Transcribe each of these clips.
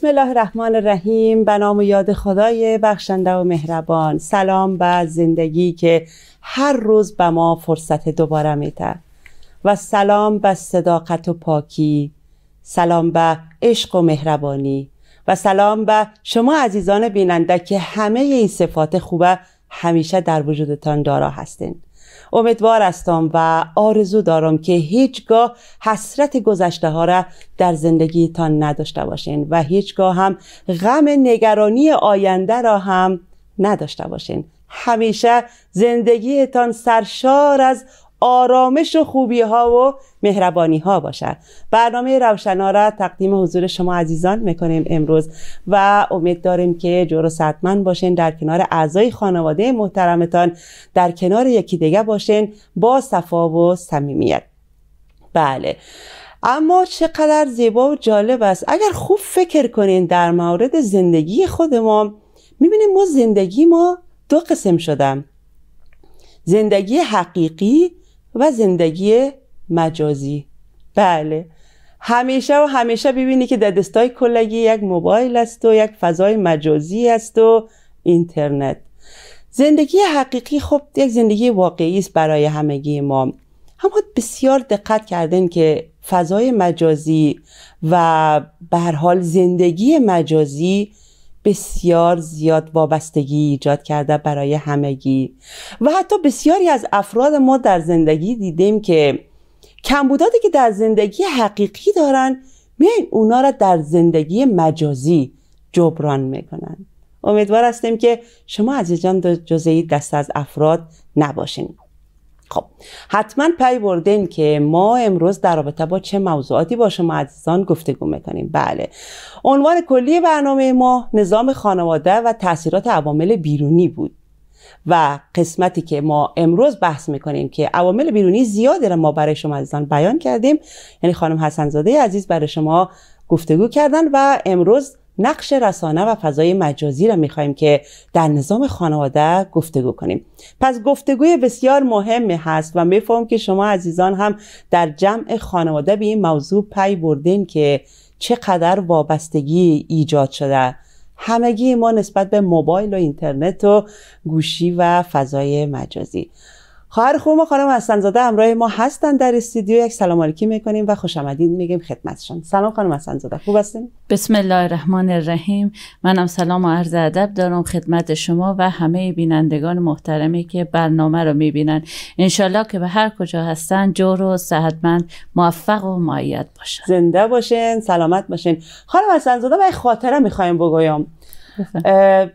بسم الله الرحمن الرحیم به نام و یاد خدای بخشنده و مهربان سلام به زندگی که هر روز به ما فرصت دوباره میده و سلام به صداقت و پاکی سلام به عشق و مهربانی و سلام به شما عزیزان بیننده که همه این صفات خوبه همیشه در وجودتان دارا هستین امیدوار هستم و آرزو دارم که هیچگاه حسرت گذشته ها را در زندگیتان نداشته باشین و هیچگاه هم غم نگرانی آینده را هم نداشته باشین همیشه زندگیتان سرشار از آرامش و خوبی ها و مهربانی ها باشد برنامه روشنا را تقدیم حضور شما عزیزان میکنیم امروز و امید داریم که جور صدمن باشین در کنار اعضای خانواده محترمتان در کنار یکی دیگه باشین با صفا و صمیمیت بله اما چقدر زیبا و جالب است اگر خوب فکر کنین در مورد زندگی خود ما میبینیم ما زندگی ما دو قسم شدم زندگی حقیقی و زندگی مجازی بله همیشه و همیشه ببینی که در دستای کلگی یک موبایل است و یک فضای مجازی است و اینترنت زندگی حقیقی خب یک زندگی واقعی است برای همگی ما اما بسیار دقت کردن که فضای مجازی و به حال زندگی مجازی بسیار زیاد وابستگی ایجاد کرده برای همگی و حتی بسیاری از افراد ما در زندگی دیدیم که کمبوداتی که در زندگی حقیقی دارن میان اونا را در زندگی مجازی جبران میکنن امیدوار هستیم که شما عزیزان جزئی دست از افراد نباشین خب حتما پی بردین که ما امروز در رابطه با چه موضوعاتی با شما عزیزان گفتگو میکنیم بله عنوان کلی برنامه ما نظام خانواده و تاثیرات عوامل بیرونی بود و قسمتی که ما امروز بحث میکنیم که عوامل بیرونی زیادی را ما برای شما عزیزان بیان کردیم یعنی خانم حسنزاده عزیز برای شما گفتگو کردن و امروز نقش رسانه و فضای مجازی را میخواهیم که در نظام خانواده گفتگو کنیم پس گفتگوی بسیار مهم هست و میفهم که شما عزیزان هم در جمع خانواده به این موضوع پی بردین که چقدر وابستگی ایجاد شده همگی ما نسبت به موبایل و اینترنت و گوشی و فضای مجازی خواهر خوب ما خانم حسنزاده همراه ما هستن در استودیو یک سلام علیکی میکنیم و خوش آمدید میگیم خدمتشان سلام خانم حسنزاده خوب هستین بسم الله الرحمن الرحیم منم سلام و عرض ادب دارم خدمت شما و همه بینندگان محترمی که برنامه رو میبینن انشالله که به هر کجا هستن جور و صحتمند موفق و معید باشن زنده باشین سلامت باشین خانم حسنزاده به خاطره میخوایم بگویم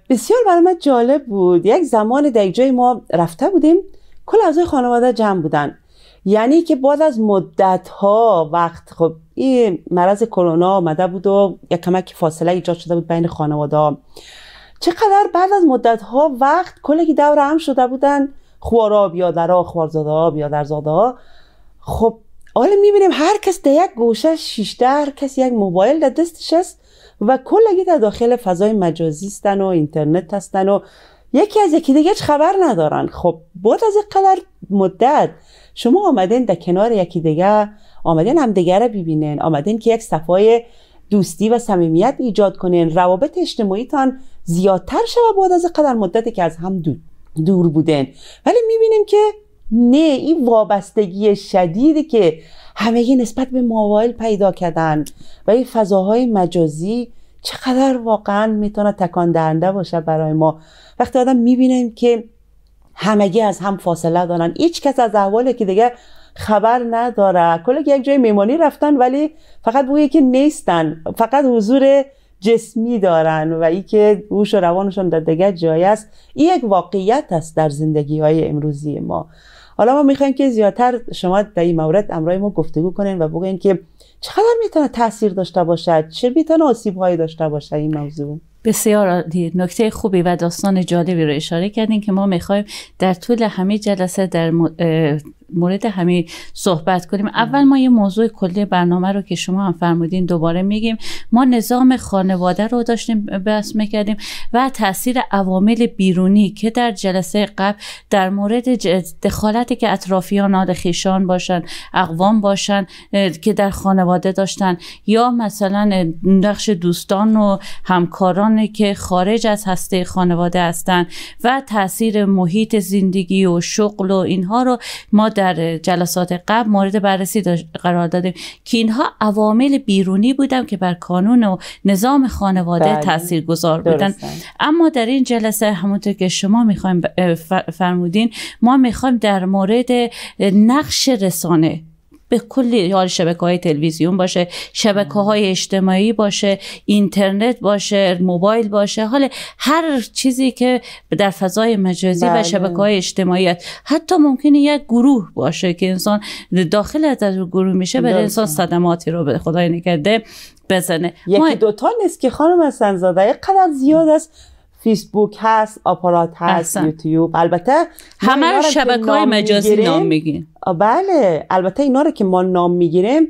بسیار برای جالب بود یک زمان در جای ما رفته بودیم کل اعضای خانواده جمع بودن یعنی که بعد از مدت ها وقت خب این مرض کرونا آمده بود و یک کمک فاصله ایجاد شده بود بین خانواده ها چقدر بعد از مدت ها وقت کلگی دور هم شده بودن خوارا بیادرها خوارزاده ها زاده ها خب حالا میبینیم هر کس در یک گوشه شیشته هر کس یک موبایل در دستش است و کلگی در داخل فضای مجازی استن و اینترنت هستن و یکی از یکی دیگه خبر ندارن خب بود از قدر مدت شما آمدین در کنار یکی دیگه آمدین هم دیگه رو ببینین آمدین که یک صفای دوستی و صمیمیت ایجاد کنین روابط اجتماعیتان زیادتر شود بعد از قدر مدتی که از هم دور, بودن ولی میبینیم که نه این وابستگی شدیدی که همه نسبت به موبایل پیدا کردن و این فضاهای مجازی چقدر واقعا میتونه تکان دهنده باشه برای ما وقتی آدم میبینه که همگی از هم فاصله دارن هیچ کس از احوالی که دیگه خبر نداره کلا یک جای میمانی رفتن ولی فقط بویی که نیستن فقط حضور جسمی دارن و ای که هوش و روانشون در دیگه جایی است این یک واقعیت است در زندگی های امروزی ما حالا ما میخوایم که زیادتر شما در این مورد امرای ما گفتگو کنین و بگوین که چقدر میتونه تاثیر داشته باشد چه میتونه آسیب هایی داشته باشه این موضوع بسیار عالی نکته خوبی و داستان جالبی رو اشاره کردین که ما میخوایم در طول همه جلسه در مورد همین صحبت کنیم اول ما یه موضوع کلی برنامه رو که شما هم فرمودین دوباره میگیم ما نظام خانواده رو داشتیم بحث میکردیم و تاثیر عوامل بیرونی که در جلسه قبل در مورد دخالتی که اطرافیان آدخیشان باشن اقوام باشن که در خانواده داشتن یا مثلا نقش دوستان و همکاران که خارج از هسته خانواده هستند و تاثیر محیط زندگی و شغل و اینها رو ما در در جلسات قبل مورد بررسی قرار دادیم که اینها عوامل بیرونی بودن که بر کانون و نظام خانواده بله، تاثیر گذار بودن اما در این جلسه همونطور که شما میخوایم فرمودین ما میخوایم در مورد نقش رسانه به کلی حال شبکه های تلویزیون باشه شبکه های اجتماعی باشه اینترنت باشه موبایل باشه حالا هر چیزی که در فضای مجازی و بله. شبکه های اجتماعی هست. حتی ممکنه یک گروه باشه که انسان داخل از گروه میشه به انسان صدماتی رو به خدای نکرده بزنه یکی دوتا نیست که خانم سنزاده یک قدر زیاد است فیسبوک هست آپارات هست یوتیوب البته همه رو شبکه های مجازی نام میگیم بله البته اینا رو که ما نام میگیریم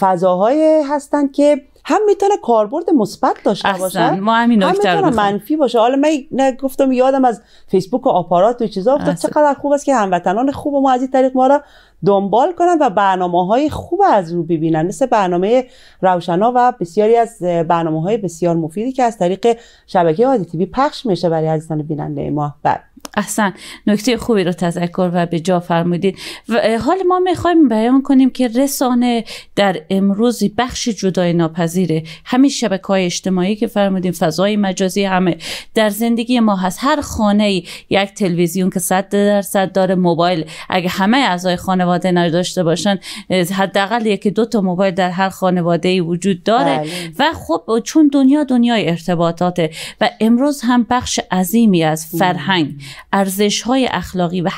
فضاهای هستن که هم میتونه کاربرد مثبت داشته باشه ما هم منفی باشه حالا من نگفتم یادم از فیسبوک و آپارات و چیزا افتاد چقدر خوب است که هموطنان خوب ما از این طریق ما را دنبال کنن و برنامه های خوب از رو ببینن مثل برنامه روشنا و بسیاری از برنامه های بسیار مفیدی که از طریق شبکه تی تیوی پخش میشه برای عزیزان بیننده ما بر. بله. احسن نکته خوبی رو تذکر و به جا فرمودید و حال ما میخوایم بیان کنیم که رسانه در امروزی بخش جدای ناپذیره همین شبکه های اجتماعی که فرمودیم فضای مجازی همه در زندگی ما هست هر خانه یک تلویزیون که صد درصد داره موبایل اگه همه اعضای خانه خانواده نداشته باشن حداقل یکی دو تا موبایل در هر خانواده ای وجود داره بله. و خب چون دنیا دنیای ارتباطاته و امروز هم بخش عظیمی از فرهنگ ارزش های اخلاقی و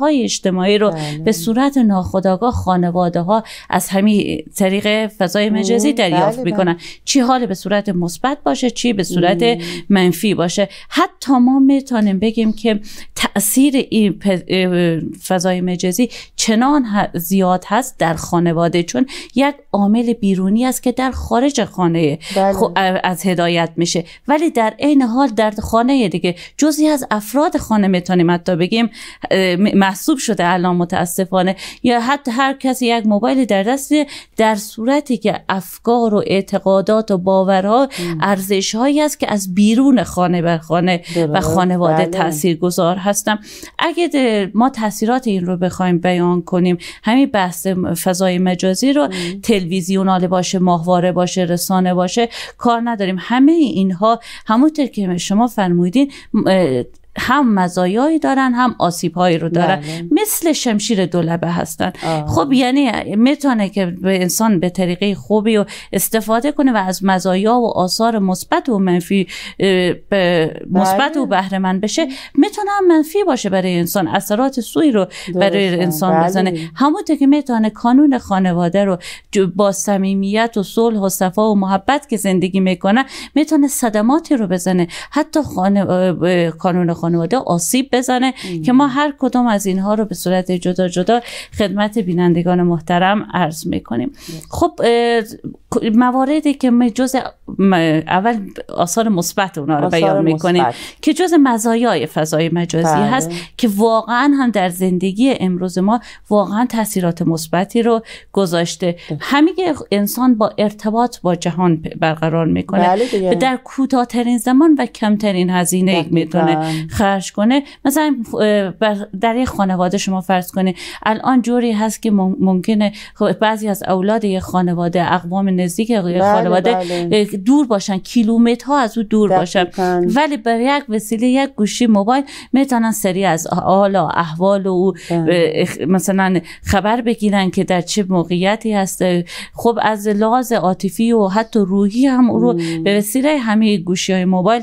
های اجتماعی رو بله. به صورت ناخودآگاه خانواده ها از همین طریق فضای مجازی دریافت بله میکنن بله. چی حال به صورت مثبت باشه چی به صورت منفی باشه حتی ما میتونیم بگیم که تاثیر این فضای مجازی چنا زیاد هست در خانواده چون یک عامل بیرونی است که در خارج خانه بله. از هدایت میشه ولی در عین حال در خانه دیگه جزی از افراد خانه میتونیم حتی بگیم محسوب شده الان متاسفانه یا حتی هر کسی یک موبایل در دست در صورتی که افکار و اعتقادات و باورها ارزش هایی است که از بیرون خانه بر خانه و خانواده بله. تاثیرگذار هستم اگه ما تاثیرات این رو بخوایم بیان کنیم کنیم همین بحث فضای مجازی رو تلویزیونال باشه ماهواره باشه رسانه باشه کار نداریم همه اینها همونطور که شما فرمودین هم مزایایی دارن هم آسیب آسیبهایی رو دارن بله. مثل شمشیر دولبه هستن آه. خب یعنی میتونه که به انسان به طریقه خوبی و استفاده کنه و از مزایا و آثار مثبت و منفی مثبت و بله. بهره من بشه میتونه هم منفی باشه برای انسان اثرات سوی رو برای انسان بله. بزنه همونطور که میتونه کانون خانواده رو با صمیمیت و صلح و صفا و محبت که زندگی میکنه میتونه صدماتی رو بزنه حتی خانه... کانون خانواده خانواده آسیب بزنه که ما هر کدام از اینها رو به صورت جدا جدا خدمت بینندگان محترم عرض میکنیم خب مواردی که جز اول آثار مثبت اونا رو بیان میکنیم که جز مزایای فضای مجازی بله. هست که واقعا هم در زندگی امروز ما واقعا تاثیرات مثبتی رو گذاشته بله. همین انسان با ارتباط با جهان برقرار میکنه بله در کوتاهترین زمان و کمترین هزینه بله. میتونه خرج کنه مثلا در یک خانواده شما فرض کنه الان جوری هست که ممکنه خب، بعضی از اولاد یک خانواده اقوام نزدیک بله، خانواده بله. دور باشن کیلومترها از او دور باشن ولی برای یک وسیله یک گوشی موبایل میتونن سریع از حال و احوال و او بله. مثلا خبر بگیرن که در چه موقعیتی هست خب از لحاظ عاطفی و حتی روحی هم او رو به وسیله همه گوشی های موبایل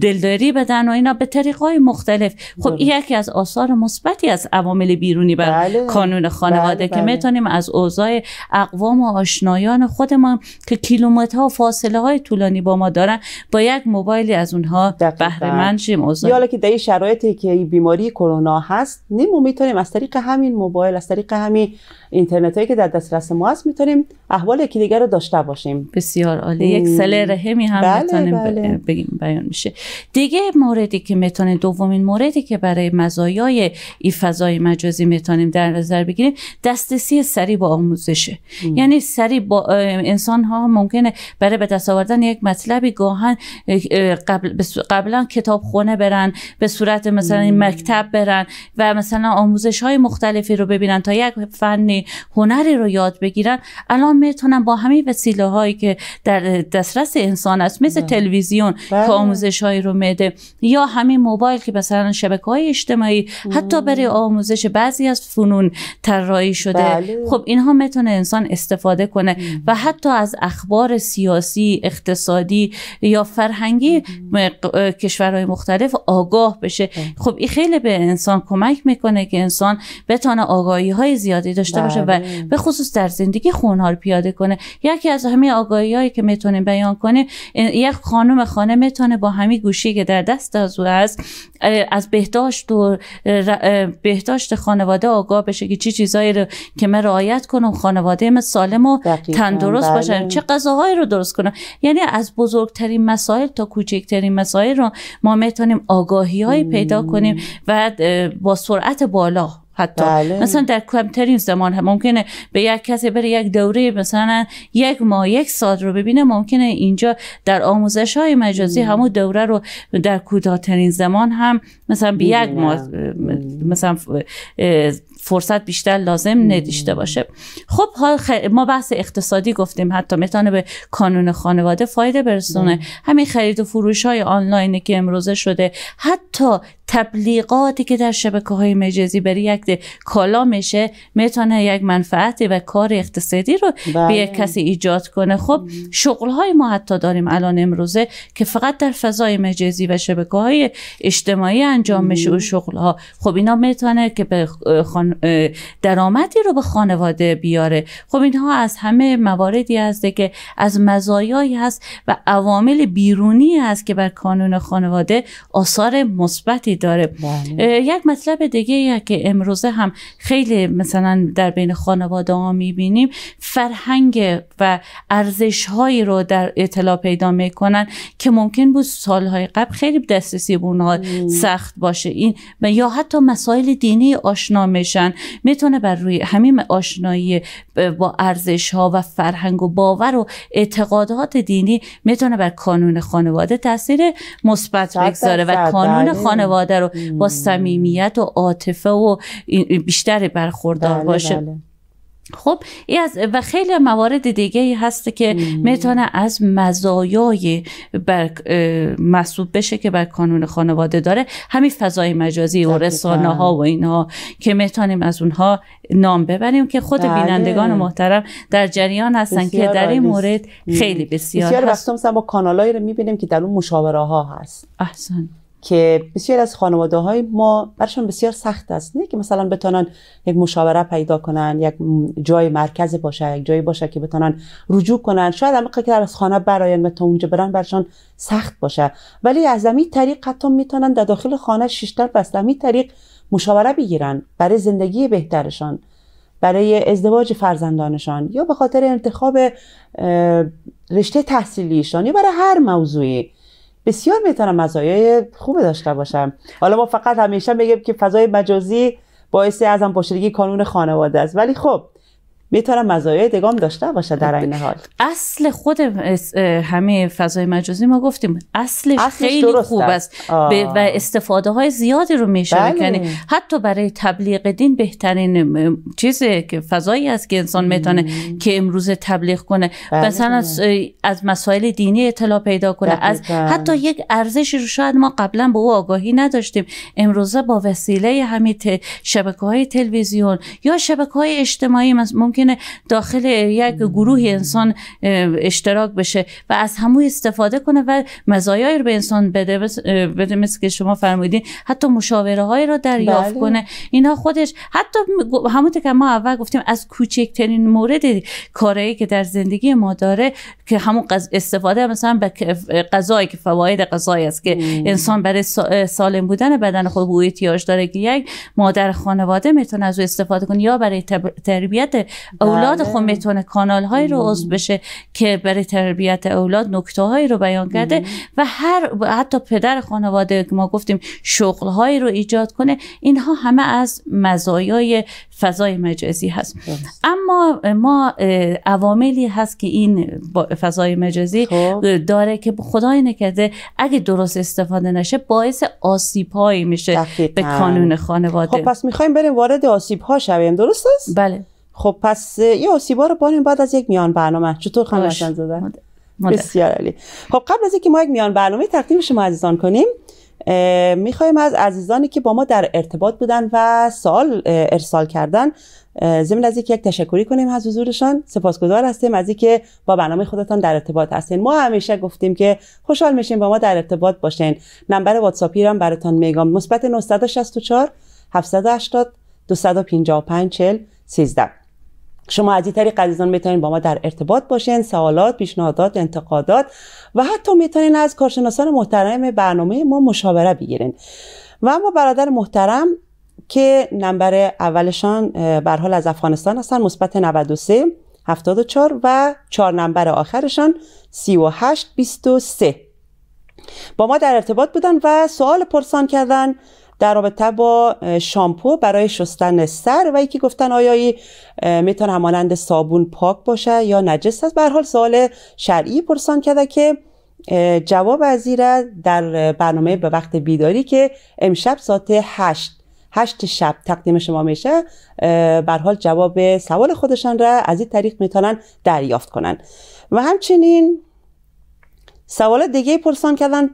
دلداری بدن و اینا به طریق های مختلف خب یکی از آثار مثبتی از عوامل بیرونی بر بله. قانون خانواده که میتونیم از اوضاع اقوام و آشنایان خود خودمان که کیلومترها فاصله های طولانی با ما دارن با یک موبایلی از اونها بهره مند شیم یا که در شرایطی که این بیماری کرونا هست نیم میتونیم از طریق همین موبایل از طریق همین اینترنت هایی که در دسترس ما هست میتونیم احوال یکی دیگر رو داشته باشیم بسیار عالی یک سله رحمی هم بله، میتونیم بله. بگیم بیان میشه دیگه موردی که میتونه دومین موردی که برای مزایای این فضای مجازی میتونیم در نظر بگیریم دسترسی سری با آموزشه یعنی سری با انسان ها ممکنه برای به دست آوردن یک مطلبی گاهن قبل قبلا خونه برن به صورت مثلا مکتب برن و مثلا آموزش های مختلفی رو ببینن تا یک فنی هنری رو یاد بگیرن الان میتونن با همین وسیله هایی که در دسترس انسان است مثل بله. تلویزیون بله. که آموزش هایی رو میده یا همین موبایل که مثلا شبکه های اجتماعی حتی برای آموزش بعضی از فنون طراحی شده بله. خب اینها میتونه انسان استفاده کنه و حتی از اخبار سیاسی اقتصادی یا فرهنگی کشورهای مختلف آگاه بشه خب این خیلی به انسان کمک میکنه که انسان بتانه آگاهی های زیادی داشته باشه و بله. به خصوص در زندگی خونها پیاده کنه یکی از همه آگاهی هایی که میتونیم بیان کنه یک خانم خانه میتونه با همین گوشی که در دست از او هست از بهداشت و بهداشت خانواده آگاه بشه که چی چیزایی رو که من رعایت کنم خانواده من سالم و تندرست درست بله. چه غذاهایی رو درست کنم یعنی از بزرگترین مسائل تا کوچکترین مسائل رو ما میتونیم آگاهی پیدا کنیم و با سرعت بالا حتی بله. مثلا در کمترین زمان هم ممکنه به یک کسی بره یک دوره مثلا یک ماه یک سال رو ببینه ممکنه اینجا در آموزش های مجازی مم. همون دوره رو در کوتاهترین زمان هم مثلا به یک ماه مثلا فرصت بیشتر لازم ندیشته باشه خب ما بحث اقتصادی گفتیم حتی میتونه به کانون خانواده فایده برسونه همین خرید و فروش های آنلاین که امروزه شده حتی تبلیغاتی که در شبکه های مجازی برای یک کالا میشه میتونه یک منفعتی و کار اقتصادی رو به یک بله. کسی ایجاد کنه خب شغل های ما حتی داریم الان امروزه که فقط در فضای مجازی و شبکه های اجتماعی انجام میشه و شغل ها خب اینا میتونه که به خان... درآمدی رو به خانواده بیاره خب اینها از همه مواردی هست که از مزایایی هست و عوامل بیرونی هست که بر کانون خانواده آثار مثبتی داره بله. یک مطلب دیگه که امروزه هم خیلی مثلا در بین خانواده ها میبینیم فرهنگ و ارزش هایی رو در اطلاع پیدا میکنن که ممکن بود سالهای قبل خیلی دسترسی به اونها سخت باشه این یا حتی مسائل دینی آشنا میشن میتونه بر روی همین آشنایی با ارزش ها و فرهنگ و باور و اعتقادات دینی میتونه بر کانون خانواده تاثیر مثبت بگذاره و کانون بله. خانواده رو با صمیمیت و عاطفه و بیشتر برخوردار بله، باشه بله. خب ای از و خیلی موارد دیگه ای هست که میتونه از مزایای بر محسوب بشه که بر کانون خانواده داره همین فضای مجازی و رسانه ها و اینها که میتونیم از اونها نام ببریم که خود بله. بینندگان بینندگان محترم در جریان هستن که در این مورد خیلی بسیار بسیار وقتا مثلا ما کانالایی رو میبینیم که در اون مشاوره ها هست احسن که بسیار از خانواده های ما برشون بسیار سخت است نه که مثلا بتانن یک مشاوره پیدا کنن یک جای مرکز باشه یک جایی باشه که بتانن رجوع کنن شاید هم که از خانه براین تا اونجا برن برشون سخت باشه ولی از همین طریق حتی میتونن در داخل خانه شیشتر پس همین طریق مشاوره بگیرن برای زندگی بهترشان برای ازدواج فرزندانشان یا به خاطر انتخاب رشته تحصیلیشان یا برای هر موضوعی بسیار میتونم مزایای خوب داشته باشم حالا ما فقط همیشه میگیم که فضای مجازی باعث ازم پاشدگی کانون خانواده است ولی خب میتونم مزایای دگام داشته باشه در این حال اصل خود همه فضای مجازی ما گفتیم اصلش, خیلی خوب است و استفاده های زیادی رو میشه بله. حتی برای تبلیغ دین بهترین چیزی که فضایی است که انسان میتونه که امروز تبلیغ کنه بله. مثلا از, از مسائل دینی اطلاع پیدا کنه از حتی یک ارزشی رو شاید ما قبلا به او آگاهی نداشتیم امروزه با وسیله همین شبکه های تلویزیون یا شبکه های اجتماعی ممکن ممکنه داخل یک گروه انسان اشتراک بشه و از همو استفاده کنه و مزایایی رو به انسان بده بده مثل که شما فرمودین حتی مشاوره های رو دریافت بله. کنه اینا خودش حتی همون که ما اول گفتیم از کوچکترین مورد کارایی که در زندگی ما داره که همون استفاده مثلا به غذایی که فواید غذایی است که انسان برای سالم بودن بدن خود به احتیاج داره که یک مادر خانواده میتونه از استفاده کنه یا برای تربیت اولاد بله. خود خب میتونه کانال رو عضو بشه که برای تربیت اولاد نکته هایی رو بیان کرده و هر حتی پدر خانواده که ما گفتیم شغل هایی رو ایجاد کنه اینها همه از مزایای فضای مجازی هست اما ما عواملی هست که این فضای مجازی خب. داره که خدای نکرده اگه درست استفاده نشه باعث آسیب هایی میشه به کانون خانواده خب پس میخوایم بریم وارد آسیب ها شویم درست است بله خب پس یه آسیبا رو بانیم بعد از یک میان برنامه چطور خانم زاده بسیار علی خب قبل از اینکه ما یک میان برنامه تقدیم شما عزیزان کنیم میخوایم از عزیزانی که با ما در ارتباط بودن و سال ارسال کردن ضمن از یک تشکری کنیم از حضورشان سپاسگزار هستیم از اینکه با برنامه خودتان در ارتباط هستین ما همیشه گفتیم که خوشحال میشیم با ما در ارتباط باشین نمبر واتساپی را هم براتان میگم مثبت 964 780 255 40 13 شما از این طریق عزیزان میتونین با ما در ارتباط باشین سوالات پیشنهادات انتقادات و حتی میتونین از کارشناسان محترم برنامه ما مشاوره بگیرین و اما برادر محترم که نمبر اولشان بر حال از افغانستان هستن مثبت 93 74 و 4 نمبر آخرشان 38 23 با ما در ارتباط بودن و سوال پرسان کردن در رابطه با شامپو برای شستن سر و یکی گفتن آیا ای میتونه همانند صابون پاک باشه یا نجس است به حال سوال شرعی پرسان کرده که جواب از در برنامه به وقت بیداری که امشب ساعت هشت هشت شب تقدیم شما میشه بر حال جواب سوال خودشان را از این طریق میتونن دریافت کنن و همچنین سوال دیگه پرسان کردن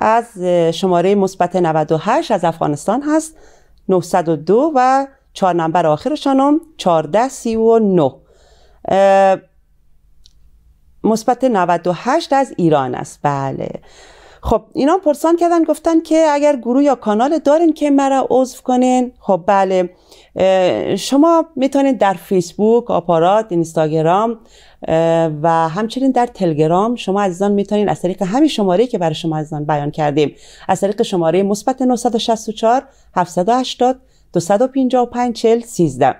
از شماره مثبت 98 از افغانستان هست 902 و چهار نمبر آخرشانم 1439 مثبت 98 از ایران است بله خب اینا پرسان کردن گفتن که اگر گروه یا کانال دارین که مرا عضو کنین خب بله شما میتونید در فیسبوک آپارات اینستاگرام و همچنین در تلگرام شما عزیزان میتونین از طریق همین شماره که برای شما عزیزان بیان کردیم از طریق شماره مثبت 964 780 255 40 13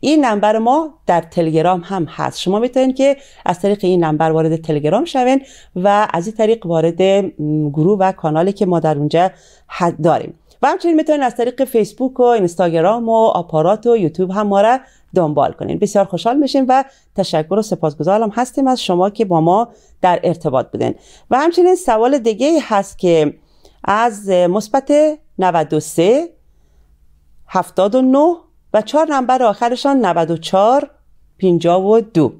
این نمبر ما در تلگرام هم هست شما میتونید که از طریق این نمبر وارد تلگرام شوین و از این طریق وارد گروه و کانالی که ما در اونجا داریم و همچنین میتونید از طریق فیسبوک و اینستاگرام و آپارات و یوتیوب هم ما را دنبال کنین بسیار خوشحال میشیم و تشکر و سپاسگزارم هستیم از شما که با ما در ارتباط بودین و همچنین سوال دیگه هست که از مثبت 93 79 و چهار نمبر آخرشان 94 52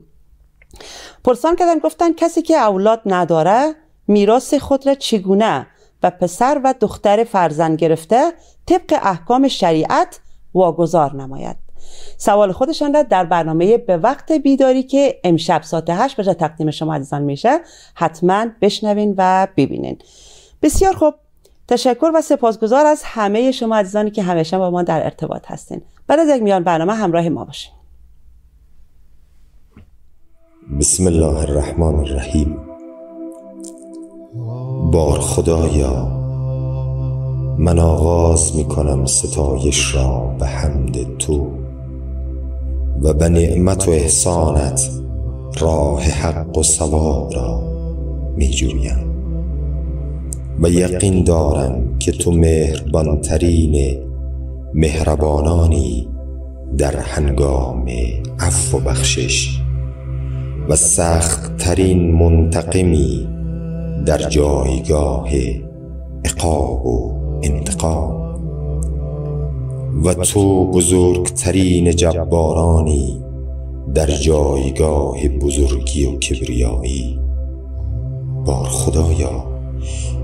پرسان کردن گفتن کسی که اولاد نداره میراث خود را چگونه و پسر و دختر فرزند گرفته طبق احکام شریعت واگذار نماید سوال خودشان را در برنامه به وقت بیداری که امشب ساعت هشت بجا تقدیم شما عزیزان میشه حتما بشنوین و ببینین بسیار خوب تشکر و سپاسگزار از همه شما عزیزانی که همیشه با ما در ارتباط هستین بعد از یک میان برنامه همراه ما باشین بسم الله الرحمن الرحیم بار خدایا من آغاز می کنم ستایش را به حمد تو و به نعمت و احسانت راه حق و ثواب را می جویم و یقین دارم که تو مهربانترین مهربانانی در هنگام عفو و بخشش و سخت ترین منتقمی در جایگاه عقاب و انتقام و تو بزرگترین جبارانی در جایگاه بزرگی و کبریایی بار خدایا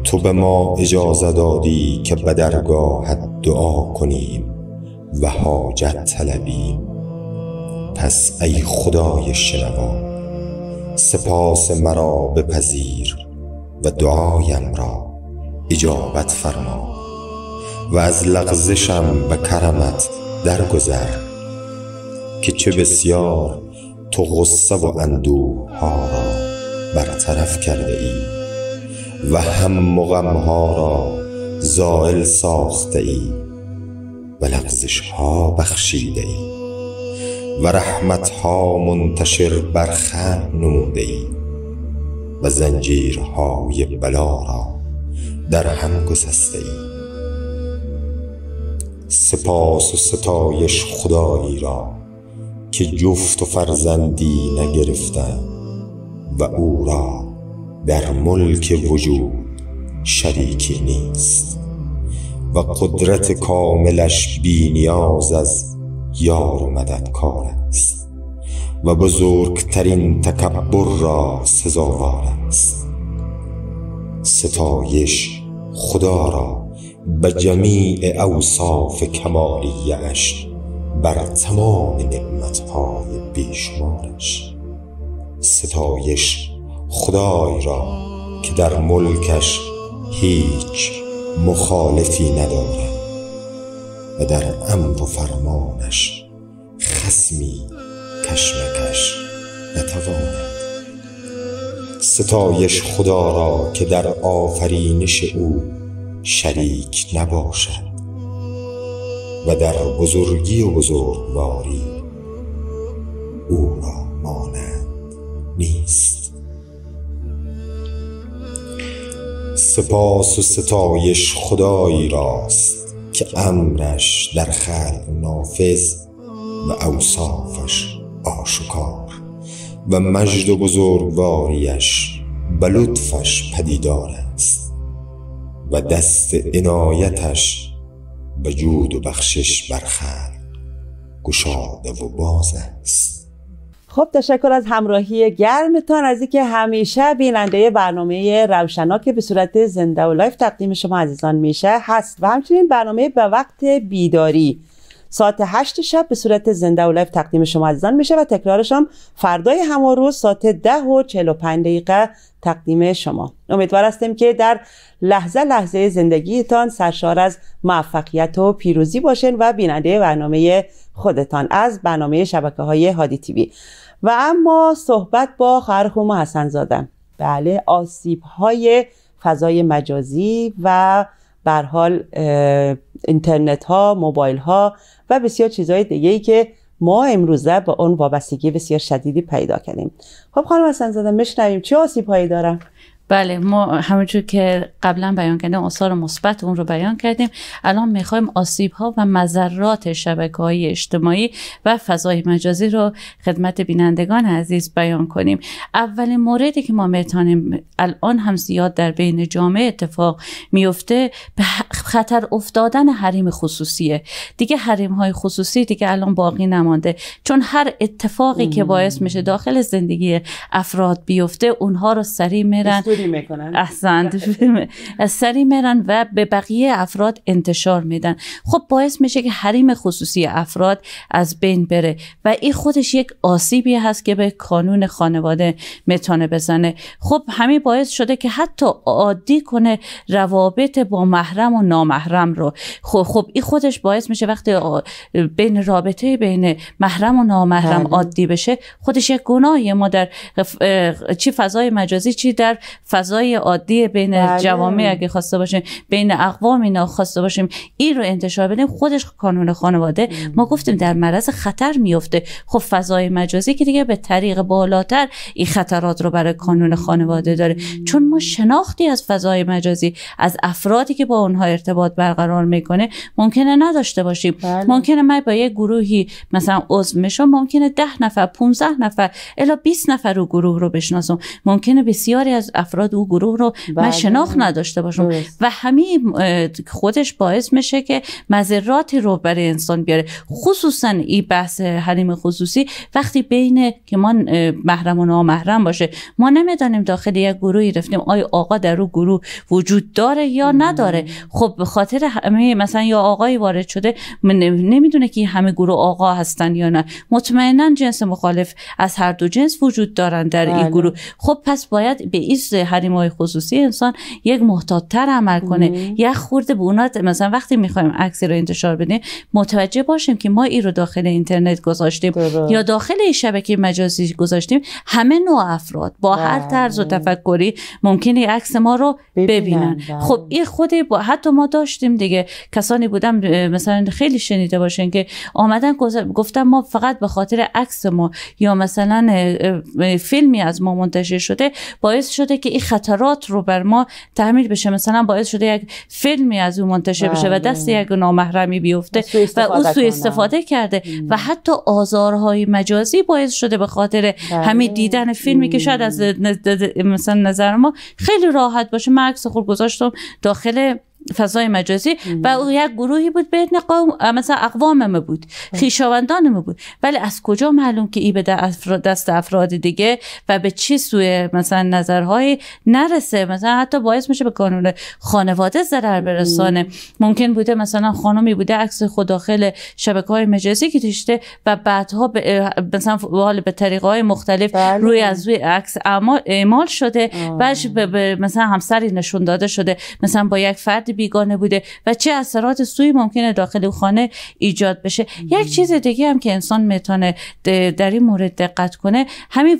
تو به ما اجازه دادی که به درگاهت دعا کنیم و حاجت طلبیم پس ای خدای شنوا سپاس مرا بپذیر و دعایم را اجابت فرما و از لغزشم به کرمت درگذر که چه بسیار تو غصه و اندوه ها را برطرف کرده ای و هم مغم ها را زائل ساخته ای و لغزش ها بخشیده ای و رحمت ها منتشر بر نموده ای و زنجیرهای بلا را در هم گسسته ای سپاس و ستایش خدایی را که جفت و فرزندی نگرفتند و او را در ملک وجود شریکی نیست و قدرت کاملش بی از یار و مددکار است و بزرگترین تکبر را سزاوار است ستایش خدا را به جمیع اوصاف کمالیش بر تمام نعمتهای بیشمارش ستایش خدای را که در ملکش هیچ مخالفی ندارد و در امر و فرمانش خسمی کشمکش نتواند ستایش خدا را که در آفرینش او شریک نباشد و در بزرگی و بزرگواری او را مانند نیست سپاس و ستایش خدایی راست که امرش در خلق نافذ و اوصافش آشکار و مجد و بزرگواریش به لطفش پدیدار و دست عنایتش به جود و بخشش برخلق گشاده و باز است خب تشکر از همراهی گرمتان از اینکه همیشه بیننده برنامه روشنا که به صورت زنده و لایف تقدیم شما عزیزان میشه هست و همچنین برنامه به وقت بیداری ساعت 8 شب به صورت زنده و لایو تقدیم شما عزیزان میشه و تکرارش هم فردای همان روز ساعت 10 و 45 دقیقه تقدیم شما امیدوار هستیم که در لحظه لحظه زندگیتان سرشار از موفقیت و پیروزی باشین و بیننده برنامه خودتان از برنامه شبکه های هادی تیوی و اما صحبت با خواهر خوما حسن زادم بله آسیب های فضای مجازی و بر حال اینترنت ها موبایل ها و بسیار چیزهای دیگه ای که ما امروزه با اون وابستگی بسیار شدیدی پیدا کردیم خب خانم حسن زاده میشنویم چه آسیب هایی دارم بله ما همونجور که قبلا بیان کردیم آثار مثبت اون رو بیان کردیم الان میخوایم آسیب ها و مذرات شبکه های اجتماعی و فضای مجازی رو خدمت بینندگان عزیز بیان کنیم اولین موردی که ما میتانیم الان هم زیاد در بین جامعه اتفاق میفته به خطر افتادن حریم خصوصیه دیگه حریم های خصوصی دیگه الان باقی نمانده چون هر اتفاقی که باعث میشه داخل زندگی افراد بیفته اونها رو سریع میرن فری میکنن احسنت از سری میرن و به بقیه افراد انتشار میدن خب باعث میشه که حریم خصوصی افراد از بین بره و این خودش یک آسیبی هست که به قانون خانواده میتونه بزنه خب همین باعث شده که حتی عادی کنه روابط با محرم و نامحرم رو خب خب این خودش باعث میشه وقتی بین رابطه بین محرم و نامحرم بله. عادی بشه خودش یک گناهی ما در چی فضای مجازی چی در فضای عادی بین بله. جوامع اگه خواسته باشیم بین اقوام اینا خواسته باشیم این رو انتشار بدیم خودش کانون خانواده ما گفتیم در معرض خطر میفته خب فضای مجازی که دیگه به طریق بالاتر این خطرات رو برای کانون خانواده داره چون ما شناختی از فضای مجازی از افرادی که با اونها ارتباط برقرار میکنه ممکنه نداشته باشیم بله. ممکنه من با یه گروهی مثلا عضو میشم ممکنه 10 نفر 15 نفر الا 20 نفر رو گروه رو بشناسم ممکنه بسیاری از افراد افراد او گروه رو من بله. شناخ نداشته باشم و همین خودش باعث میشه که مذراتی رو برای انسان بیاره خصوصا این بحث حریم خصوصی وقتی بین که ما محرم و نامحرم باشه ما نمیدانیم داخل یک گروهی رفتیم آیا آقا در او گروه وجود داره یا نداره خب به خاطر همه مثلا یا آقایی وارد شده نمیدونه که همه گروه آقا هستن یا نه مطمئنا جنس مخالف از هر دو جنس وجود دارن در این بله. گروه خب پس باید به این حریم های خصوصی انسان یک محتاطتر عمل کنه یا خورده به اونا مثلا وقتی میخوایم عکسی رو انتشار بدیم متوجه باشیم که ما ای رو داخل اینترنت گذاشتیم یا داخل این شبکه مجازی گذاشتیم همه نوع افراد با هر بله. طرز و تفکری ممکنه عکس ما رو ببینن بله. خب این خود با حتی ما داشتیم دیگه کسانی بودم مثلا خیلی شنیده باشن که آمدن گفتم ما فقط به خاطر عکس ما یا مثلا فیلمی از ما منتشر شده باعث شده که این خطرات رو بر ما تحمیل بشه مثلا باعث شده یک فیلمی از او منتشر بشه و بله. دست یک نامحرمی بیفته و او سوء استفاده کرده و حتی آزارهای مجازی باعث شده به خاطر بله. همین دیدن فیلمی که شاید از مثلا نظر ما خیلی راحت باشه من عکس خود گذاشتم داخل فضای مجازی و یک گروهی بود به قوم مثلا اقوام ما بود خیشاوندان ما بود ولی از کجا معلوم که ای به دست افراد دیگه و به چی سوی مثلا نظرهایی نرسه مثلا حتی باعث میشه به قانون خانواده ضرر برسانه ممکن بوده مثلا خانمی بوده عکس خود داخل شبکه های مجازی که داشته و بعدها به مثلا به طریقه های مختلف بله. روی از روی عکس اعمال شده بعدش مثلا همسری نشون داده شده مثلا با یک فردی بیگانه بوده و چه اثرات سوی ممکنه داخل خانه ایجاد بشه یک چیز دیگه هم که انسان میتونه در این مورد دقت کنه همین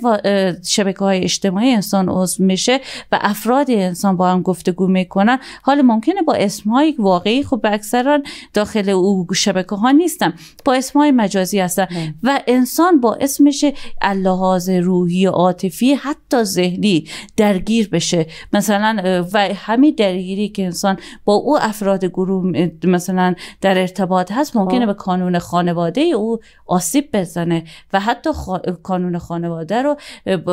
شبکه های اجتماعی انسان عضو میشه و افراد انسان با هم گفتگو میکنن حال ممکنه با اسمهای واقعی خب اکثران داخل او شبکه ها نیستن با اسمهای مجازی هستن بله. و انسان با اسمش اللحاظ روحی عاطفی حتی ذهنی درگیر بشه مثلا و همین درگیری که انسان با او افراد گروه مثلا در ارتباط هست ممکنه آه. خب. به کانون خانواده او آسیب بزنه و حتی خا... کانون خانواده رو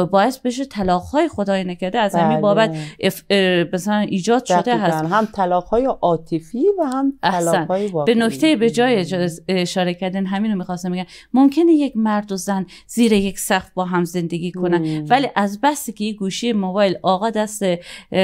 باعث بشه های خدای نکرده از همین بله. بابت اف... مثلا ایجاد شده هست هم های عاطفی و هم طلاقهای واقعی به نکته به جای اشاره کردن همین رو میخواستم بگم ممکنه یک مرد و زن زیر یک سقف با هم زندگی کنن ولی از بس که گوشی موبایل آقا دست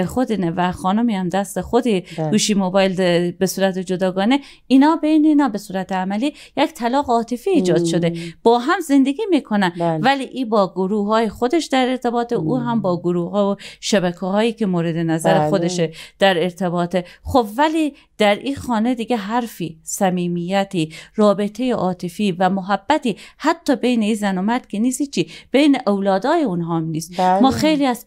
خودنه و خانمی هم دست خودی بله. گوشی موبایل به صورت جداگانه اینا بین اینا به صورت عملی یک طلاق عاطفی ایجاد شده با هم زندگی میکنن بله. ولی ای با گروه های خودش در ارتباط او هم با گروه ها و شبکه هایی که مورد نظر بله. خودشه در ارتباطه خب ولی در این خانه دیگه حرفی صمیمیتی رابطه عاطفی و محبتی حتی بین این زن و مرد که نیست چی بین اولادای اونها هم نیست بله. ما خیلی از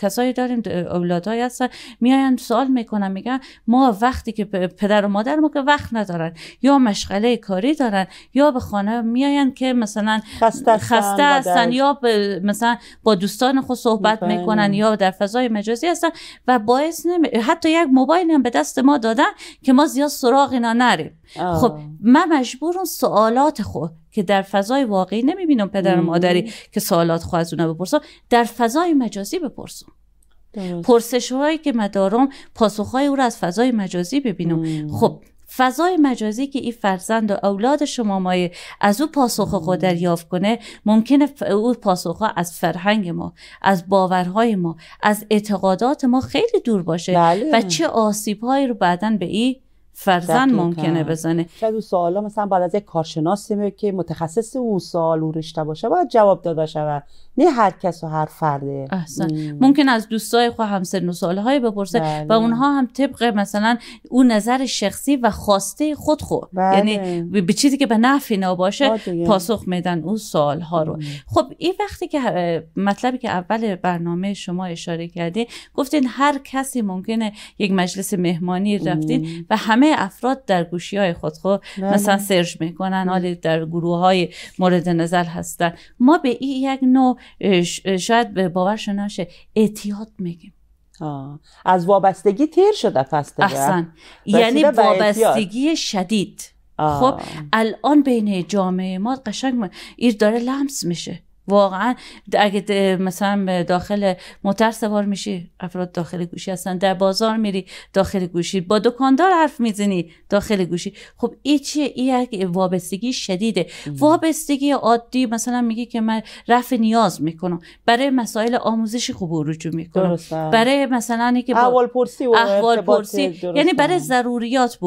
کسایی داریم اولادای هستن میاین سوال میکنن میگن ما وقتی که پدر و مادر ما که وقت ندارن یا مشغله کاری دارن یا به خانه میاین که مثلا خسته هستن یا مثلا با دوستان خود صحبت میکنن. یا در فضای مجازی هستن و باعث نمی... حتی یک موبایل هم به دست ما دادن که ما زیاد سراغ اینا نریم خب من مجبورم سوالات خود که در فضای واقعی نمیبینم پدر و مادری که سوالات خود از اونا بپرسم در فضای مجازی بپرسم پرسش که مدارم پاسخ های او را از فضای مجازی ببینم خب فضای مجازی که این فرزند و اولاد شما مایه از او پاسخ خود دریافت کنه ممکنه او پاسخ از فرهنگ ما از باورهای ما از اعتقادات ما خیلی دور باشه بله. و چه آسیب رو بعدا به این فرزن ممکنه بزنه شاید اون سوالا مثلا بعد از یک کارشناس که متخصص اون سوال و رشته باشه باید جواب داده شود نه هر کس و هر فرده احسن ممکن از دوستای خود همسر و سالهای بپرسه و بله. اونها هم طبق مثلا اون نظر شخصی و خواسته خود خود بله. یعنی به چیزی که به نفع نباشه پاسخ میدن اون ها رو خب این وقتی که مطلبی که اول برنامه شما اشاره کردی، گفتین هر کسی ممکنه یک مجلس مهمانی رفتین و همه افراد در گوشی های خود خب، بله. مثلا سرچ میکنن بله. حالا در گروه های مورد نظر هستن ما به این یک نوع شاید به باورش نشه اعتیاد میگیم از وابستگی تیر شده فسته احسن یعنی وابستگی شدید خب الان بین جامعه ما قشنگ ما. داره لمس میشه واقعا اگه مثلا داخل موتر سوار میشی افراد داخل گوشی هستن در بازار میری داخل گوشی با دکاندار حرف میزنی داخل گوشی خب این چیه این وابستگی شدیده وابستگی عادی مثلا میگی که من رفع نیاز میکنم برای مسائل آموزشی خوب رجوع میکنم درستان. برای مثلا اینکه احوال پرسی و احوال پرسی یعنی برای ضروریات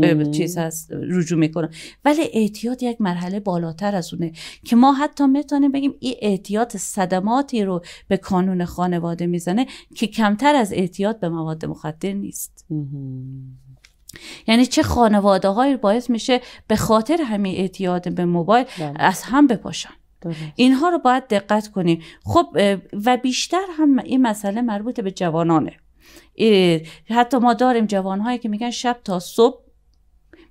به چیز هست رجوع میکنم ولی اعتیاد یک مرحله بالاتر از اونه که ما حتی میتونیم بگیم این احتیاط صدماتی رو به کانون خانواده میزنه که کمتر از احتیاط به مواد مخدر نیست یعنی چه خانواده باعث میشه به خاطر همین اعتیاد به موبایل بله. از هم بپاشن اینها رو باید دقت کنیم خب و بیشتر هم این مسئله مربوط به جوانانه حتی ما داریم جوانهایی که میگن شب تا صبح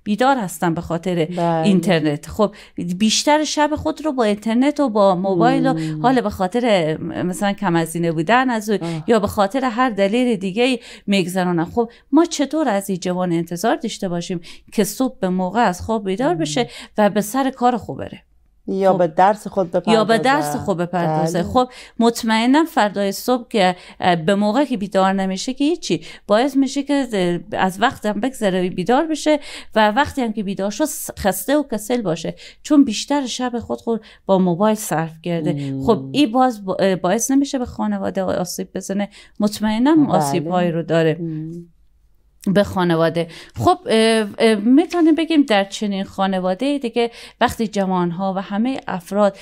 بیدار هستن به خاطر بله. اینترنت خب بیشتر شب خود رو با اینترنت و با موبایل و حالا به خاطر مثلا کم اینه بودن از یا به خاطر هر دلیل دیگه میگذرونن خب ما چطور از این جوان انتظار داشته باشیم که صبح به موقع از خواب بیدار بشه و به سر کار خوب بره یا خب. به درس خود بپردازه یا به درس خود بپردازه بله. خب مطمئنا فردای صبح که به موقع که بیدار نمیشه که هیچی باعث میشه که از وقت هم بگذره بیدار بشه و وقتی هم که بیدار شد خسته و کسل باشه چون بیشتر شب خود خود با موبایل صرف کرده خب این باز باعث نمیشه به خانواده آسیب بزنه مطمئنا بله. آسیب هایی رو داره به خانواده خب میتونیم بگیم در چنین خانواده دیگه وقتی جوان ها و همه افراد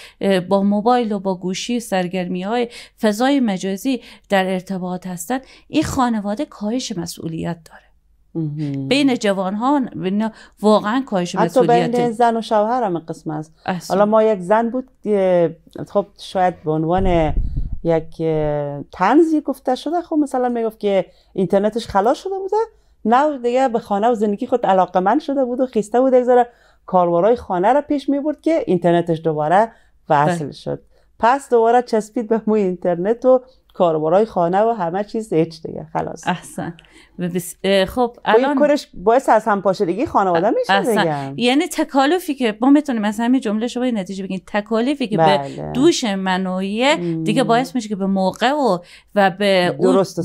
با موبایل و با گوشی سرگرمی های فضای مجازی در ارتباط هستند این خانواده کاهش مسئولیت داره بین جوان ها واقعا کاهش مسئولیت حتی بین زن و شوهر هم قسم است حالا ما یک زن بود خب شاید به عنوان یک تنزی گفته شده خب مثلا میگفت که اینترنتش خلاص شده بوده نو دیگه به خانه و زندگی خود علاقه من شده بود و خیسته بود یک کاروارای خانه را پیش می برد که اینترنتش دوباره وصل بله. شد پس دوباره چسبید به موی اینترنت و کاربرای خانه و همه چیز هیچ دیگه خلاص احسن خب, خب، الان کارش باعث از هم پاشدگی خانواده میشه یعنی تکالیفی که ما میتونیم مثلا همین جمله شما نتیجه بگین تکالیفی که به بله. دوش منویه دیگه باعث میشه که به موقع و و به درست و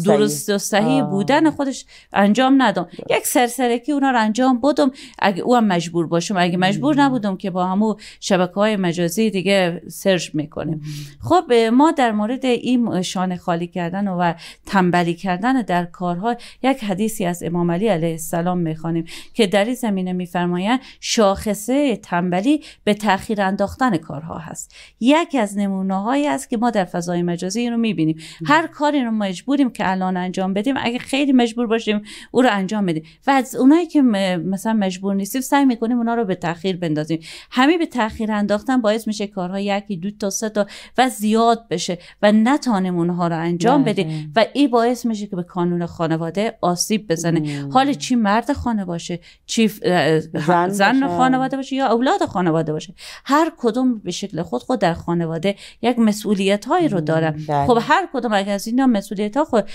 صحیح, درست بودن خودش انجام ندم یک سرسرکی اونا رو انجام بدم اگه او هم مجبور باشم اگه مجبور نبودم که با همو شبکه های مجازی دیگه سرچ میکنیم خب ما در مورد این شانه خالی کردن و تنبلی کردن در کارها یک یک حدیثی از امام علی علیه السلام میخوانیم که در این زمینه میفرمایند شاخصه تنبلی به تاخیر انداختن کارها هست یکی از نمونه هایی است که ما در فضای مجازی اینو میبینیم هر کاری رو مجبوریم که الان انجام بدیم اگه خیلی مجبور باشیم او رو انجام بدیم و از اونایی که مثلا مجبور نیستیم سعی میکنیم اونا رو به تاخیر بندازیم همین به تاخیر انداختن باعث میشه کارها یکی دو تا سه تا و زیاد بشه و نتانیم اونها رو انجام بله. بدیم و این باعث میشه که به کانون خانواده آسیب بزنه حال چی مرد خانه باشه چی زن, خانواده باشه یا اولاد خانواده باشه هر کدوم به شکل خود خود در خانواده یک مسئولیت هایی رو دارن بله. خب هر کدوم اگر از اینا مسئولیت ها خود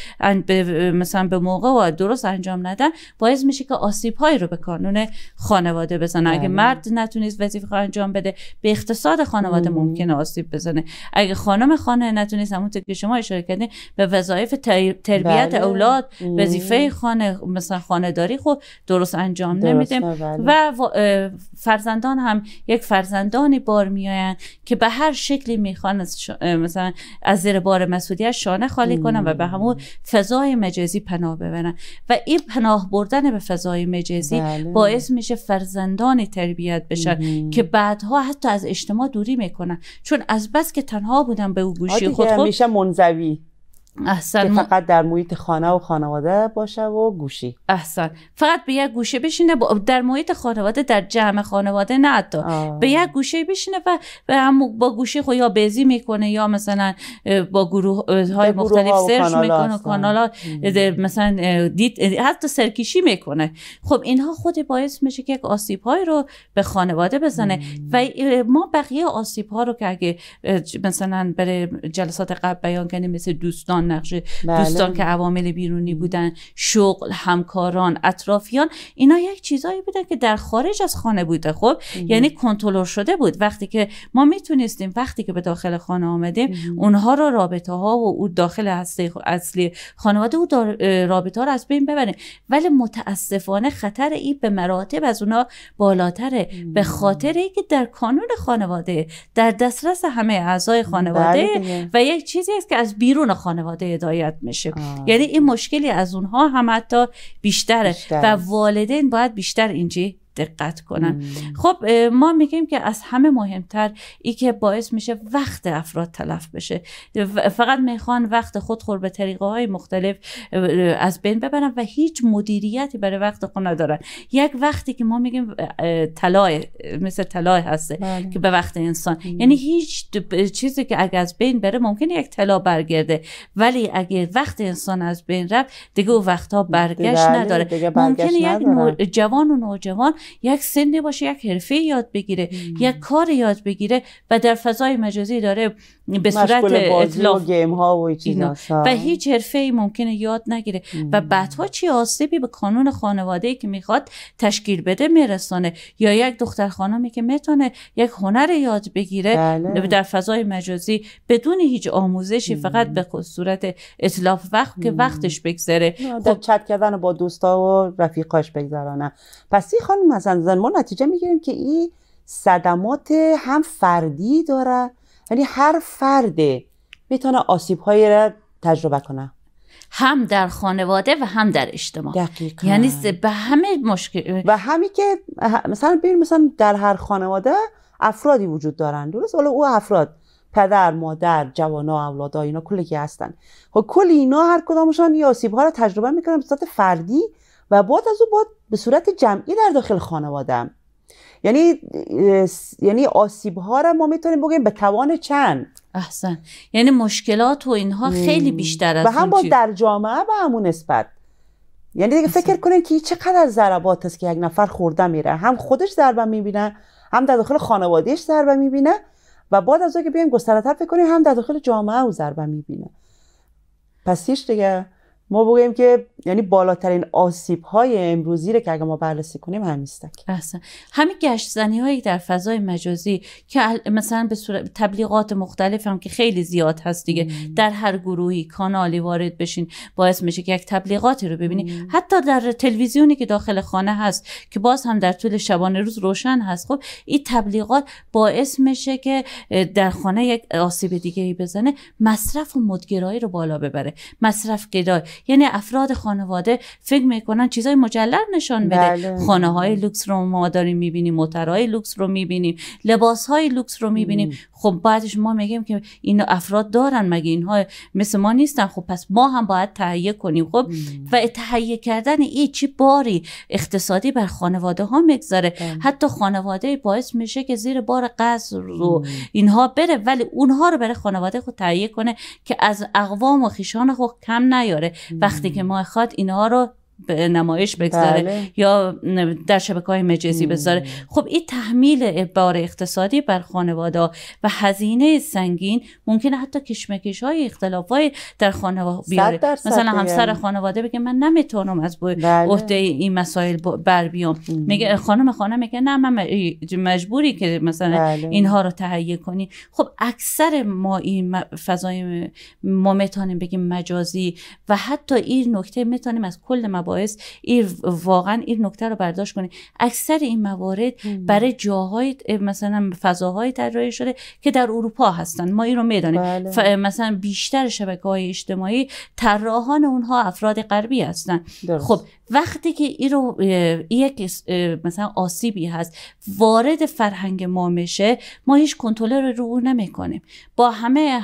مثلا به موقع و درست انجام ندن باعث میشه که آسیب هایی رو به کانون خانواده بزنه اگه بله. مرد نتونید وظیفه انجام بده به اقتصاد خانواده ممکنه آسیب بزنه اگه خانم خانه نتونیس همونطور که شما اشاره کردین به وظایف تربیت بله. اولاد وظیفه خانه مثلا خانهداری خب درست انجام نمیدیم بله. و فرزندان هم یک فرزندانی بار میآیند که به هر شکلی میخوان مثلا از زیر بار مسئولیت شانه خالی کنن و به همون فضای مجازی پناه ببرن و این پناه بردن به فضای مجازی بله. باعث میشه فرزندانی تربیت بشن که بعدها حتی از اجتماع دوری میکنن چون از بس که تنها بودن به گوشی خود خود خب میشه منزوی احسن که فقط در محیط خانه و خانواده باشه و گوشی احسن فقط به یک گوشه بشینه در محیط خانواده در جمع خانواده نه حتی به یک گوشه بشینه و هم با گوشه خو یا بزی میکنه یا مثلا با گروه های مختلف سرچ میکنه و کانال مثلا دید حتی سرکشی میکنه خب اینها خود باعث میشه که یک آسیب های رو به خانواده بزنه و ما بقیه آسیب ها رو که اگه مثلا برای جلسات قبل بیان کنیم مثل دوستان نقش بله. دوستان که عوامل بیرونی بودن شغل همکاران اطرافیان اینا یک چیزایی بودن که در خارج از خانه بوده خب یعنی کنترل شده بود وقتی که ما میتونستیم وقتی که به داخل خانه آمدیم اونها را رابطه ها و او داخل اصلی خانواده او رابطه ها رو از بین ببریم ولی متاسفانه خطر ای به مراتب از اونها بالاتره به خاطر که در کانون خانواده در دسترس همه اعضای خانواده بله و یک چیزی است که از بیرون خانواده خانواده هدایت میشه یعنی این مشکلی از اونها هم حتی بیشتره بیشتر. و والدین باید بیشتر اینجی دقت کنن خب ما میگیم که از همه مهمتر ای که باعث میشه وقت افراد تلف بشه فقط میخوان وقت خود خور به طریقه های مختلف از بین ببرن و هیچ مدیریتی برای وقت خود ندارن یک وقتی که ما میگیم طلای مثل طلای هسته بله. که به وقت انسان یعنی هیچ چیزی که اگر از بین بره ممکنه یک طلا برگرده ولی اگر وقت انسان از بین رفت دیگه او وقتها برگشت بله، نداره ممکنه یک جوان و نوجوان یک سنی باشه یک حرفه یاد بگیره یک کار یاد بگیره و در فضای مجازی داره به صورت اطلاف و ها و و هیچ حرفه ای ممکنه یاد نگیره و بعدها چی آسیبی به کانون خانواده ای که میخواد تشکیل بده میرسانه یا یک دختر خانمی که میتونه یک هنر یاد بگیره بله. در فضای مجازی بدون هیچ آموزشی فقط به صورت اطلاف وقت که وقتش بگذره خب چت کردن با دوستا و رفیقاش بگذرانه پس این خانم مثلا ما نتیجه میگیریم که این صدمات هم فردی داره یعنی هر فرد میتونه آسیب هایی را تجربه کنه هم در خانواده و هم در اجتماع دقیقا. یعنی به همه مشکل و همی که مثلا ببین مثلا در هر خانواده افرادی وجود دارن درست حالا او افراد پدر مادر جوانا اولادا اینا کلی که هستن خب کل اینا هر کدامشان یه آسیب ها رو تجربه میکنن به فردی و بعد از او باید به صورت جمعی در داخل خانواده یعنی یعنی آسیب ها رو ما میتونیم بگیم به توان چند احسن یعنی مشکلات و اینها خیلی بیشتر از و هم با در جامعه به همون نسبت یعنی دیگه فکر کنین که چقدر ضربات است که یک نفر خورده میره هم خودش ضربه میبینه هم در داخل خانوادهش ضربه میبینه و بعد از که بیایم گسترتر فکر کنیم هم در داخل جامعه او ضربه میبینه پس هیچ دیگه ما بگوییم که یعنی بالاترین آسیب های امروزی رو که اگر ما بررسی کنیم همیستک احسن همین گشت زنی هایی در فضای مجازی که مثلا به صورت تبلیغات مختلف هم که خیلی زیاد هست دیگه در هر گروهی کانالی وارد بشین باعث میشه که یک تبلیغاتی رو ببینی حتی در تلویزیونی که داخل خانه هست که باز هم در طول شبانه روز روشن هست خب این تبلیغات باعث میشه که در خانه یک آسیب دیگه ای بزنه مصرف و مدگرایی رو بالا ببره مصرف گرایی یعنی افراد خانواده فکر میکنن چیزای مجلل نشان بده بله. خانه های لوکس رو ما داریم میبینیم موترهای لوکس رو میبینیم لباس های لوکس رو میبینیم خب بعدش ما میگیم که این افراد دارن مگه اینها مثل ما نیستن خب پس ما هم باید تهیه کنیم خب و تهیه کردن ای چی باری اقتصادی بر خانواده ها میگذاره بله. حتی خانواده باعث میشه که زیر بار قصر رو اینها بره ولی اونها رو برای خانواده خود تهیه کنه که از اقوام و خیشان خود کم نیاره وقتی که ما خواد اینها رو به نمایش بگذاره بله. یا در شبکه های مجازی بذاره خب این تحمیل بار اقتصادی بر خانواده و هزینه سنگین ممکنه حتی کشمکش های اختلاف های در خانواده بیاره مثلا همسر خانواده بگه من نمیتونم از بله. عهده این مسائل بر بیام میگه خانم خانم میگه نه من مجبوری که مثلا بله. اینها رو تهیه کنی خب اکثر ما این فضای ما میتونیم بگیم مجازی و حتی این نکته میتونیم از کل مباحث این واقعا این نکته رو برداشت کنید اکثر این موارد برای جاهای مثلا فضاهای طراحی شده که در اروپا هستن ما این رو میدانیم بله. مثلا بیشتر شبکه های اجتماعی طراحان اونها افراد غربی هستن خب وقتی که این رو یک مثلا آسیبی هست وارد فرهنگ ما میشه ما هیچ کنترل رو رو نمیکنیم با همه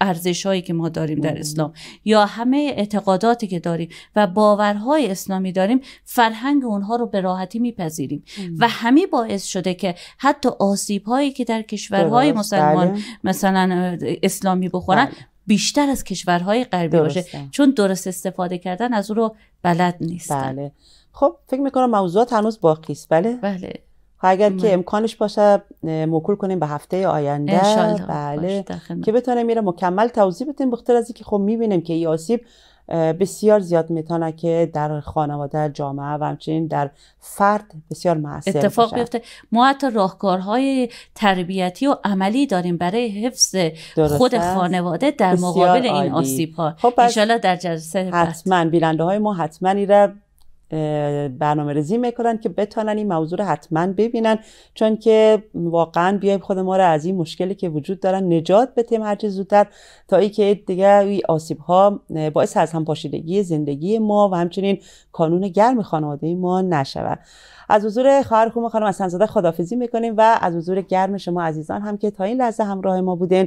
ارزش هایی که ما داریم در اسلام یا همه اعتقاداتی که داریم و باورها های اسلامی داریم فرهنگ اونها رو به راحتی میپذیریم و همه باعث شده که حتی آسیب هایی که در کشورهای مسلمان بله. مثلا اسلامی بخورن بله. بیشتر از کشورهای غربی باشه چون درست استفاده کردن از او رو بلد نیستن بله. خب فکر میکنم موضوعات هنوز باقی است بله بله خب، اگر که امکانش باشه موکول کنیم به هفته آینده بله که بتونیم میره مکمل توضیح بدیم بخاطر از اینکه خب میبینیم که این آسیب بسیار زیاد میتونه که در خانواده جامعه و همچنین در فرد بسیار مؤثر اتفاق بیفته ما حتی راهکارهای تربیتی و عملی داریم برای حفظ خود خانواده در مقابل این آسیب ها خب در جلسه حتما های ما حتما را برنامه ریزی میکنن که بتونن این موضوع رو حتما ببینن چون که واقعا بیایم خود ما را از این مشکلی که وجود دارن نجات بدیم هرچه زودتر تا ای که دیگه آسیب ها باعث از هم پاشیدگی زندگی ما و همچنین کانون گرم خانواده ما نشود از حضور خواهر خوم خانم اسنزاده خدافزی میکنیم و از حضور گرم شما عزیزان هم که تا این لحظه همراه ما بودن